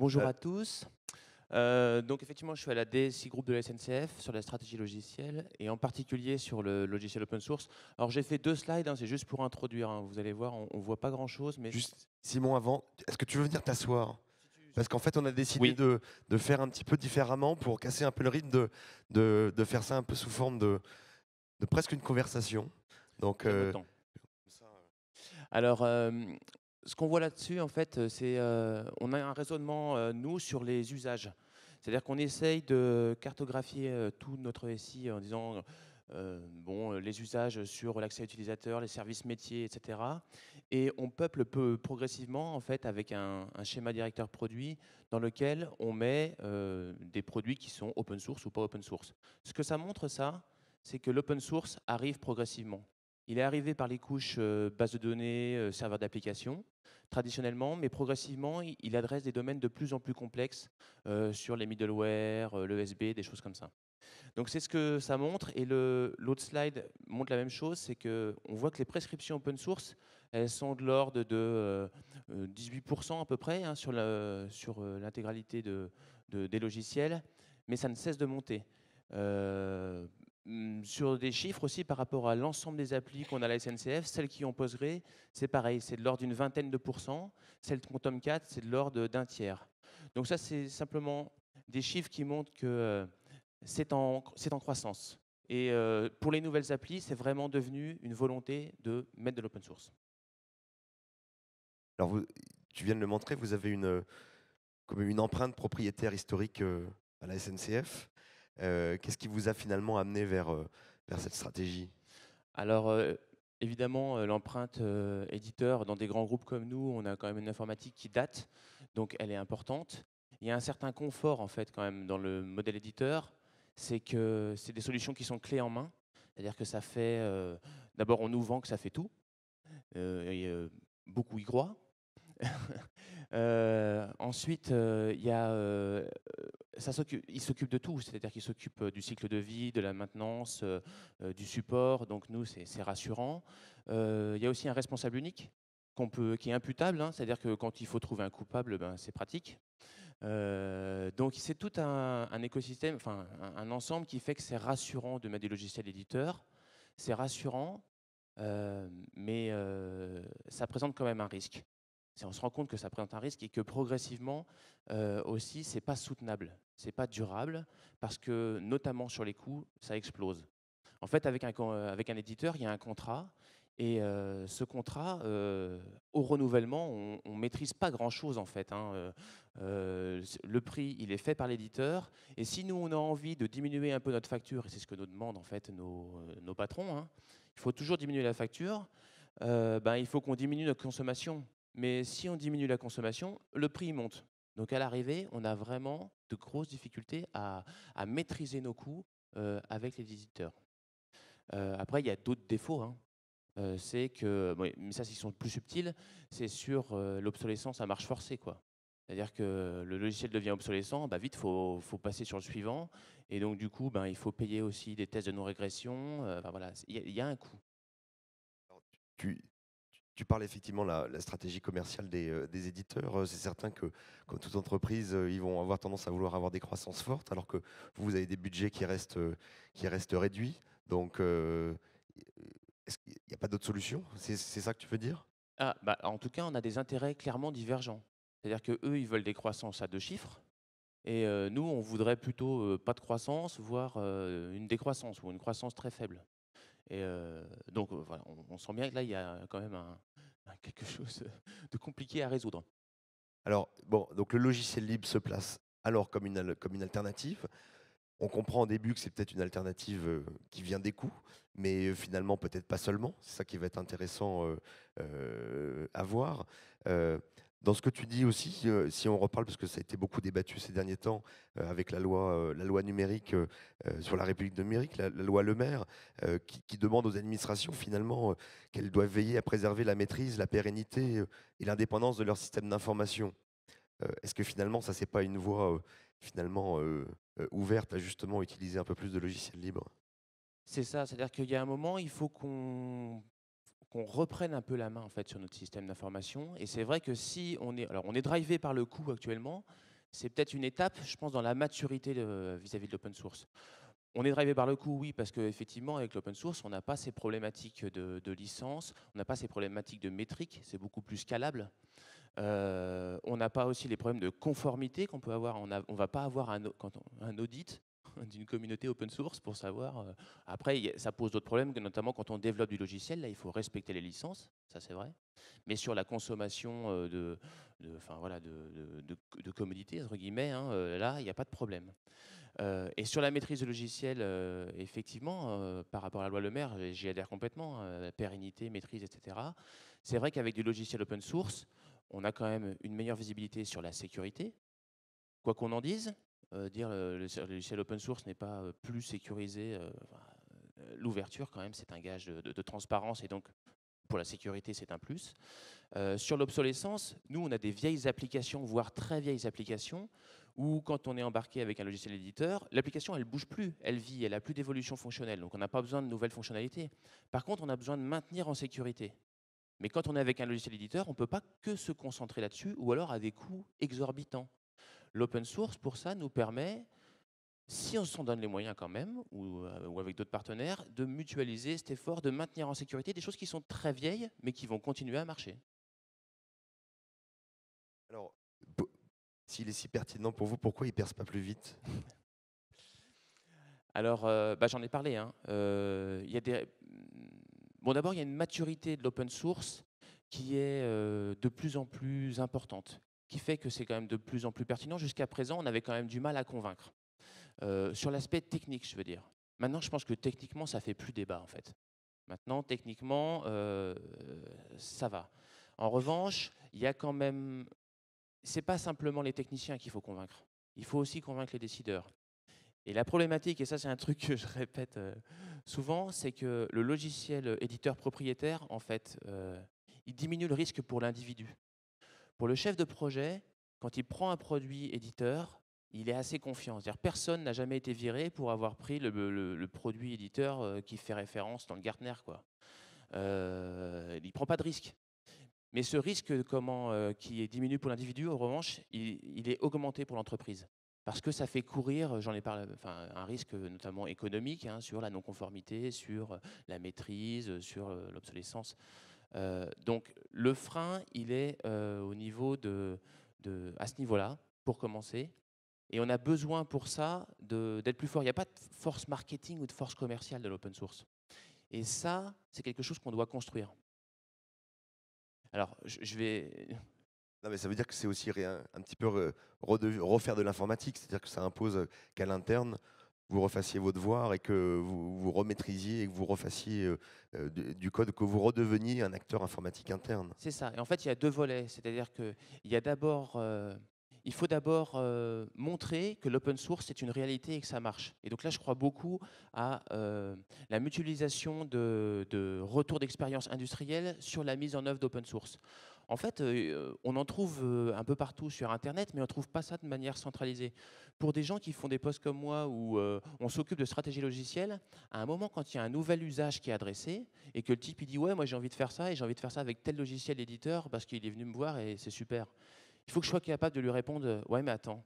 Bonjour euh, à tous. Euh, donc effectivement, je suis à la DSI groupe de la SNCF sur la stratégie logicielle et en particulier sur le logiciel open source. Alors j'ai fait deux slides, hein, c'est juste pour introduire. Hein. vous allez voir, on, ne voit pas grand chose, mais juste Simon avant, est-ce que tu veux venir t'asseoir parce qu'en fait, on a décidé de, faire un petit peu différemment pour casser un peu le rythme, de, de, faire ça un peu sous forme de, presque une conversation. Donc, euh, alors, ce qu'on voit là-dessus, en fait, euh, c'est qu'on euh, on a un raisonnement, euh, nous, sur les usages. C'est-à-dire qu'on essaye de cartographier tout notre SI en disant, bon, les usages sur l'accès utilisateur, les services métiers, etc. Et on peuple progressivement, en fait, avec un, un, schéma directeur produit dans lequel on met des produits qui sont open source ou pas open source. Ce que ça montre, ça, c'est que l'open source arrive progressivement. Il est arrivé par les couches euh, base de données, euh, serveur d'application, traditionnellement, mais progressivement, il, adresse des domaines de plus en plus complexes euh, sur les middleware, l'ESB, des choses comme ça. Donc c'est ce que ça montre, et l'autre slide montre la même chose, c'est qu'on voit que les prescriptions open source, elles sont de l'ordre de 18% à peu près hein, sur l'intégralité des logiciels, mais ça ne cesse de monter. Mmh, sur des chiffres aussi par rapport à l'ensemble des applis qu'on a à la SNCF, celles qui ont Postgre, c'est pareil, c'est de l'ordre d'une vingtaine de pourcents, celles de Quantum 4, c'est de l'ordre d'un tiers. Donc ça, c'est simplement des chiffres qui montrent que euh, c'est en, croissance. Et euh, pour les nouvelles applis, c'est vraiment devenu une volonté de mettre de l'open source. Alors, tu viens de le montrer, vous avez euh, comme une empreinte propriétaire historique à la SNCF. Euh, qu'est-ce qui vous a finalement amené vers, euh, vers cette stratégie Alors, euh, évidemment, l'empreinte éditeur, dans des grands groupes comme nous, on a quand même une informatique qui date, donc elle est importante. Il y a un certain confort, en fait, quand même, dans le modèle éditeur. C'est que c'est des solutions qui sont clés en main. C'est-à-dire que ça fait. D'abord, on nous vend que ça fait tout. beaucoup y croient. Euh, ensuite, euh, euh, il s'occupe de tout, c'est-à-dire qu'il s'occupe du cycle de vie, de la maintenance, du support. Donc nous, c'est rassurant. il y a aussi un responsable unique peut, qui est imputable, hein. c'est-à-dire que quand il faut trouver un coupable, ben, c'est pratique. donc c'est tout un, écosystème, enfin un, un, ensemble qui fait que c'est rassurant de mettre des logiciels éditeurs, c'est rassurant, mais ça présente quand même un risque on se rend compte que ça présente un risque et que progressivement euh, aussi, aussi, n'est pas soutenable, Ce n'est pas durable, parce que notamment sur les coûts, ça explose. En fait, avec un, éditeur, il y a un contrat. Et euh, ce contrat, euh, au renouvellement, on ne maîtrise pas grand-chose en fait. Hein, le prix, il est fait par l'éditeur. Et si nous, on a envie de diminuer un peu notre facture, et c'est ce que nous demandent en fait nos, patrons, hein, il faut toujours diminuer la facture, ben, il faut qu'on diminue notre consommation. Mais si on diminue la consommation, le prix monte. Donc à l'arrivée, on a vraiment de grosses difficultés à, maîtriser nos coûts euh, avec les visiteurs. Euh, après, il y a d'autres défauts. Hein. Euh, c'est que, mais ça, ils sont plus subtils, c'est sur l'obsolescence à marche forcée. Quoi. C'est-à-dire que le logiciel devient obsolescent, bah vite, il faut, passer sur le suivant. Et donc, du coup, ben, il faut payer aussi des tests de non-régression. voilà, il y, y, a un coût. Tu, tu parles effectivement de la, stratégie commerciale des, euh, éditeurs. Euh, c'est certain que, comme toute entreprise, euh, ils vont avoir tendance à vouloir avoir des croissances fortes, alors que vous, vous avez des budgets qui restent, qui restent réduits. Donc, il n'y a pas d'autre solution c'est, ça que tu veux dire ah, bah, En tout cas, on a des intérêts clairement divergents. C'est-à-dire qu'eux, ils veulent des croissances à deux chiffres. Et nous, on voudrait plutôt pas de croissance, voire une décroissance ou une croissance très faible. Et euh, donc euh, on, sent bien que là, il y a quand même quelque chose de compliqué à résoudre. Alors, bon, donc le logiciel libre se place alors comme une, alternative. On comprend au début que c'est peut-être une alternative euh, qui vient des coûts, mais finalement peut-être pas seulement. C'est ça qui va être intéressant à voir. Dans ce que tu dis aussi, euh, si on reparle, parce que ça a été beaucoup débattu ces derniers temps euh, avec la loi, euh, numérique sur la République numérique, la, loi Le Maire, qui, demande aux administrations finalement qu'elles doivent veiller à préserver la maîtrise, la pérennité et l'indépendance de leur système d'information. Est-ce que finalement, ça, c'est pas une voie finalement ouverte à justement utiliser un peu plus de logiciels libres C'est ça, c'est-à-dire qu'il y a un moment, il faut qu'on qu'on reprenne un peu la main en fait sur notre système d'information. Et c'est vrai que si on est, alors on est drivé par le coût actuellement, c'est peut-être une étape, je pense, dans la maturité vis-à-vis de, l'open source. On est drivé par le coût, oui, parce qu'effectivement, avec l'open source, on n'a pas ces problématiques de, licence, on n'a pas ces problématiques de métrique, c'est beaucoup plus scalable. Euh, on n'a pas aussi les problèmes de conformité qu'on peut avoir. On ne va pas avoir un, quand un audit d'une communauté open source pour savoir. Euh, après, ça pose d'autres problèmes, notamment quand on développe du logiciel, là, il faut respecter les licences, ça c'est vrai. Mais sur la consommation euh, de, de, voilà, de, de, commodités, entre guillemets, hein, euh, là, il n'y a pas de problème. et sur la maîtrise du logiciel, effectivement, par rapport à la loi Le Maire, j'y adhère complètement, hein, pérennité, maîtrise, etc. C'est vrai qu'avec du logiciel open source, on a quand même une meilleure visibilité sur la sécurité, quoi qu'on en dise, euh, dire le, le, logiciel open source n'est pas euh, plus sécurisé. Euh, l'ouverture, quand même, c'est un gage de, transparence et donc pour la sécurité, c'est un plus. sur l'obsolescence, nous, on a des vieilles applications, voire très vieilles applications, où quand on est embarqué avec un logiciel éditeur, l'application, elle bouge plus, elle vit, elle n'a plus d'évolution fonctionnelle, donc on n'a pas besoin de nouvelles fonctionnalités. Par contre, on a besoin de maintenir en sécurité. Mais quand on est avec un logiciel éditeur, on ne peut pas que se concentrer là-dessus, ou alors à des coûts exorbitants. L'open source, pour ça, nous permet, si on s'en donne les moyens quand même, euh, ou, avec d'autres partenaires, de mutualiser cet effort, de maintenir en sécurité des choses qui sont très vieilles, mais qui vont continuer à marcher. Alors, s'il est si pertinent pour vous, pourquoi il ne perce pas plus vite Alors, euh, bah, j'en ai parlé. Hein. Euh, hmm, bon, d'abord, il y a une maturité de l'open source qui est de plus en plus importante qui fait que c'est quand même de plus en plus pertinent. Jusqu'à présent, on avait quand même du mal à convaincre. Euh, sur l'aspect technique, je veux dire. Maintenant, je pense que techniquement, ça fait plus débat, en fait. Maintenant, techniquement, euh, ça va. En revanche, il y a quand même. C'est pas simplement les techniciens qu'il faut convaincre. Il faut aussi convaincre les décideurs. Et la problématique, et ça c'est un truc que je répète euh, souvent, c'est que le logiciel éditeur propriétaire, en fait, il diminue le risque pour l'individu. Pour le chef de projet, quand il prend un produit éditeur, il est assez confiant. dire personne n'a jamais été viré pour avoir pris le, produit éditeur euh, qui fait référence dans le Gartner. Quoi. Euh, il ne prend pas de risque. Mais ce risque comment, euh, qui est diminué pour l'individu, en revanche, il, est augmenté pour l'entreprise. Parce que ça fait courir, j'en ai parlé, un risque notamment économique hein, sur la non-conformité, sur la maîtrise, sur l'obsolescence. Euh, donc le frein, il est euh, au niveau de, de à ce niveau-là, pour commencer. Et on a besoin pour ça d'être plus fort. Il n'y a pas de force marketing ou de force commerciale de l'open source. Et ça, c'est quelque chose qu'on doit construire. Alors, je, vais... Non, mais ça veut dire que c'est aussi un, un, petit peu refaire de l'informatique. C'est-à-dire que ça impose qu'à l'interne, vous refassiez vos devoirs et que vous, vous et que vous refassiez euh, euh, du, code, que vous redeveniez un acteur informatique interne. C'est ça. Et en fait, il y a deux volets. C'est-à-dire qu'il y a d'abord. Euh, il faut d'abord montrer que l'open source est une réalité et que ça marche. Et donc là, je crois beaucoup à la mutualisation de, de retours d'expérience industrielle sur la mise en œuvre d'open source. En fait, euh, on en trouve euh, un peu partout sur Internet, mais on ne trouve pas ça de manière centralisée. Pour des gens qui font des postes comme moi, où euh, on s'occupe de stratégie logicielle, à un moment, quand il y a un nouvel usage qui est adressé, et que le type dit Ouais, moi j'ai envie de faire ça, et j'ai envie de faire ça avec tel logiciel éditeur, parce qu'il est venu me voir et c'est super. Il faut que je sois capable de lui répondre Ouais, mais attends,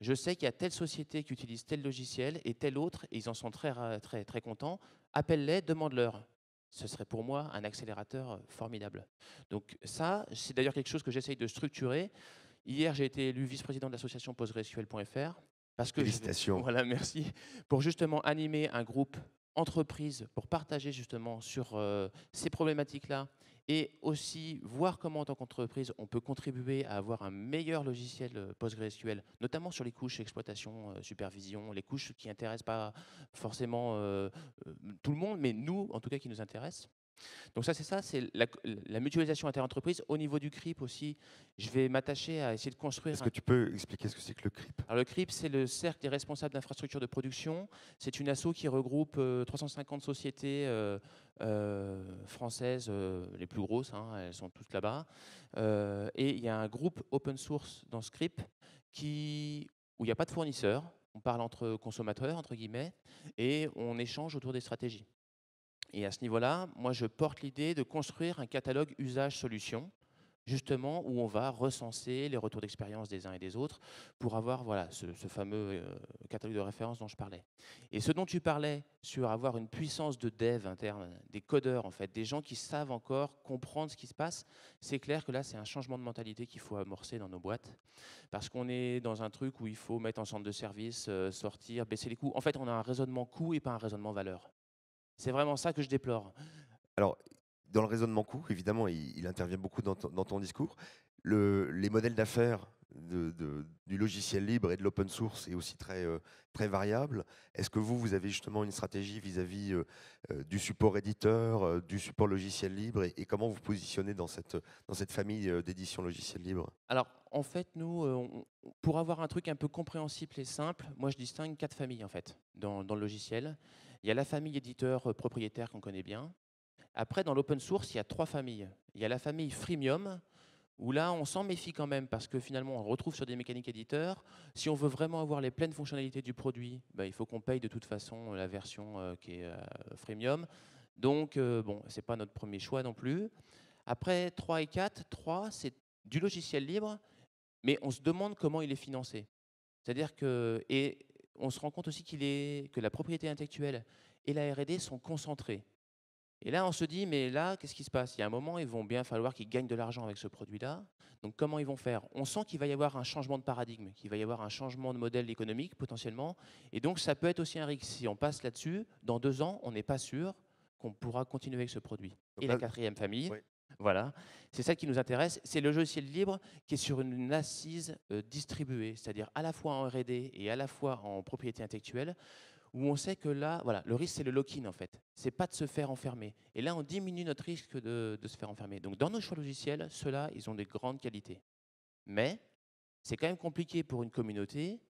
je sais qu'il y a telle société qui utilise tel logiciel et tel autre, et ils en sont très, très, très contents. Appelle-les, demande-leur ce serait pour moi un accélérateur euh, formidable. Donc ça, c'est d'ailleurs quelque chose que j'essaye de structurer. Hier, j'ai été élu vice-président de l'association PostgreSQL.fr. Parce que Félicitations. voilà, merci. Pour justement animer un groupe entreprise pour partager justement sur euh, ces problématiques-là et aussi voir comment en tant qu'entreprise on peut contribuer à avoir un meilleur logiciel euh, PostgreSQL, notamment sur les couches exploitation, euh, supervision, les couches qui n'intéressent pas forcément euh, tout le monde, mais nous en tout cas qui nous intéressent. Donc ça, c'est ça, c'est la, mutualisation interentreprise Au niveau du CRIP aussi, je vais m'attacher à essayer de construire... Est-ce que tu peux expliquer ce que c'est que le CRIP Alors le CRIP, c'est le Cercle des responsables d'infrastructures de production. C'est une asso qui regroupe 350 euh, sociétés euh, euh, françaises, les plus grosses, hein, elles sont toutes là-bas. et il y a un groupe open source dans ce CRIP qui, où il n'y a pas de fournisseurs on parle entre consommateurs, entre guillemets, et on échange autour des stratégies. Et à ce niveau-là, moi, je porte l'idée de construire un catalogue usage-solution, justement, où on va recenser les retours d'expérience des uns et des autres pour avoir voilà, ce, fameux euh, catalogue de référence dont je parlais. Et ce dont tu parlais sur avoir une puissance de dev interne, des codeurs, en fait, des gens qui savent encore comprendre ce qui se passe, c'est clair que là, c'est un changement de mentalité qu'il faut amorcer dans nos boîtes. Parce qu'on est dans un truc où il faut mettre en centre de service, euh, sortir, baisser les coûts. En fait, on a un raisonnement coût et pas un raisonnement valeur. C'est vraiment ça que je déplore. Alors, dans le raisonnement court évidemment, il, intervient beaucoup dans, ton discours. les modèles d'affaires du logiciel libre et de l'open source est aussi très, euh, très variable. Est-ce que vous, vous avez justement une stratégie vis-à-vis euh, euh, du support éditeur, du support logiciel libre et, comment vous positionnez dans cette, dans cette famille d'édition logiciel libre Alors, en fait, nous, pour avoir un truc un peu compréhensible et simple, moi, je distingue quatre familles, en fait, dans le logiciel. Il y a la famille éditeur euh, propriétaire qu'on connaît bien. Après, dans l'open source, il y a trois familles. Il y a la famille freemium, où là, on s'en méfie quand même, parce que finalement, on retrouve sur des mécaniques éditeurs. Si on veut vraiment avoir les pleines fonctionnalités du produit, bah, il faut qu'on paye de toute façon euh, la version euh, qui est freemium. Donc, bon, ce n'est pas notre premier choix non plus. Après, 3 et 4, 3, c'est du logiciel libre, mais on se demande comment il est financé. C'est-à-dire que, et on se rend compte aussi qu'il est, que la propriété intellectuelle et la RD sont concentrées. Et là, on se dit, mais là, qu'est-ce qui se passe Il y a un moment, ils vont bien falloir qu'ils gagnent de l'argent avec ce produit-là. Donc, comment ils vont faire On sent qu'il va y avoir un changement de paradigme, qu'il va y avoir un changement de modèle économique potentiellement. Et donc, ça peut être aussi un risque. Si on passe là-dessus, dans deux ans, on n'est pas sûr qu'on pourra continuer avec ce produit. et la quatrième famille, voilà, c'est ça qui nous intéresse. C'est le logiciel libre qui est sur une assise euh, distribuée, c'est-à-dire à la fois en R&D et à la fois en propriété intellectuelle, où on sait que là, voilà, le risque c'est le lock-in en fait. C'est pas de se faire enfermer. Et là, on diminue notre risque de, de se faire enfermer. Donc dans nos choix logiciels, ceux-là, ils ont des grandes qualités. Mais c'est quand même compliqué pour une communauté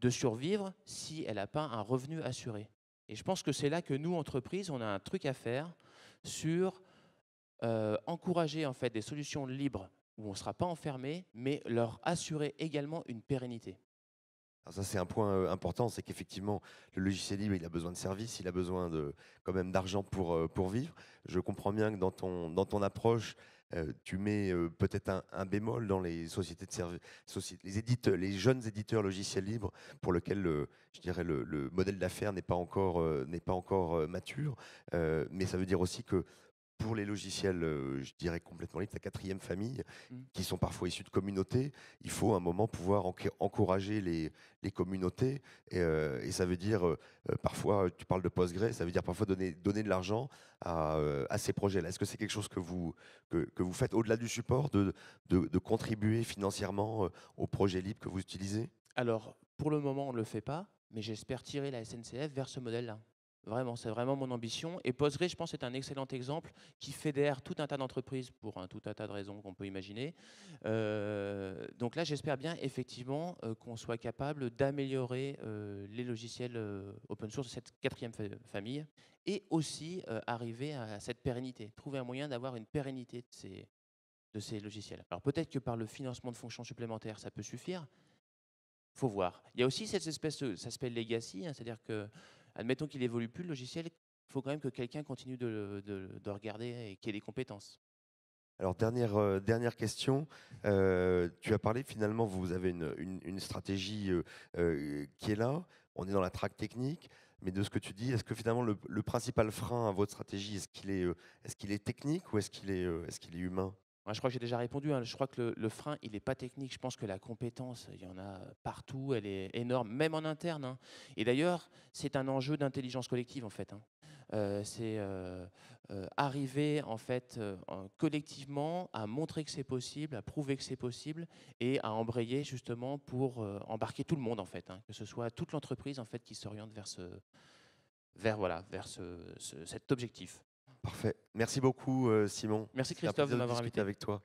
de survivre si elle n'a pas un revenu assuré. Et je pense que c'est là que nous, entreprises, on a un truc à faire sur euh, encourager en fait des solutions libres où on ne sera pas enfermé, mais leur assurer également une pérennité. ça c'est un point euh, important, c'est qu'effectivement le logiciel libre il a besoin de services, il a besoin de quand même d'argent pour, euh, pour vivre. Je comprends bien que dans ton, dans ton approche tu mets peut-être un, bémol dans les sociétés de services, les, les jeunes éditeurs logiciels libres pour lesquels je dirais le, modèle d'affaires n'est pas encore, n'est pas encore mature. mais ça veut dire aussi que pour les logiciels, euh, je dirais complètement libres, la quatrième famille, mm. qui sont parfois issus de communautés, il faut à un moment pouvoir encourager les, communautés. Euh, et, ça veut dire, euh, parfois, tu parles de Postgres, ça veut dire parfois donner, donner de l'argent à, ces projets-là. Est-ce que c'est quelque chose que vous, que, vous faites au-delà du support, de, de, de contribuer financièrement aux projets libres que vous utilisez Alors, pour le moment, on ne le fait pas, mais j'espère tirer la SNCF vers ce modèle-là. Vraiment, c'est vraiment mon ambition. Et Postgre, je pense, est un excellent exemple qui fédère tout un tas d'entreprises pour un hein, tout un tas de raisons qu'on peut imaginer. Euh, donc là, j'espère bien effectivement euh, qu'on soit capable d'améliorer euh, les logiciels open source de cette quatrième famille et aussi arriver à, cette pérennité, trouver un moyen d'avoir une pérennité de ces, logiciels. Alors peut-être que par le financement de fonctions supplémentaires, ça peut suffire. Il Faut voir. Il y a aussi cette espèce, ça legacy, hein, c'est-à-dire que admettons qu'il évolue plus le logiciel, il faut quand même que quelqu'un continue de, regarder et qu'il ait des compétences. Alors dernière, euh, dernière question, euh, tu as parlé finalement, vous avez une, stratégie euh, qui est là, on est dans la traque technique, mais de ce que tu dis, est-ce que finalement le, principal frein à votre stratégie, est-ce qu'il est, est, qu'il est technique ou est-ce qu'il est, est, qu'il est humain je crois que j'ai déjà répondu. Hein. Je crois que le, frein, il n'est pas technique. Je pense que la compétence, il y en a partout. Elle est énorme, même en interne. Hein. Et d'ailleurs, c'est un enjeu d'intelligence collective, en fait. Hein. Euh, c'est euh, euh, arriver en fait collectivement à montrer que c'est possible, à prouver que c'est possible et à embrayer justement pour embarquer tout le monde en fait, que ce soit toute l'entreprise en fait qui s'oriente vers ce, vers voilà, vers ce, cet objectif. Parfait. Merci beaucoup, euh, Simon. Merci Christophe de m'avoir invité avec toi.